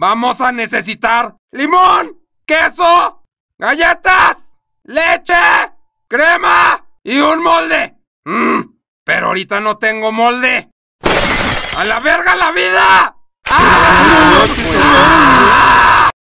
Vamos a necesitar limón, queso, galletas, leche, crema y un molde. Mm, pero ahorita no tengo molde. ¡A la verga la vida! ¡Ah!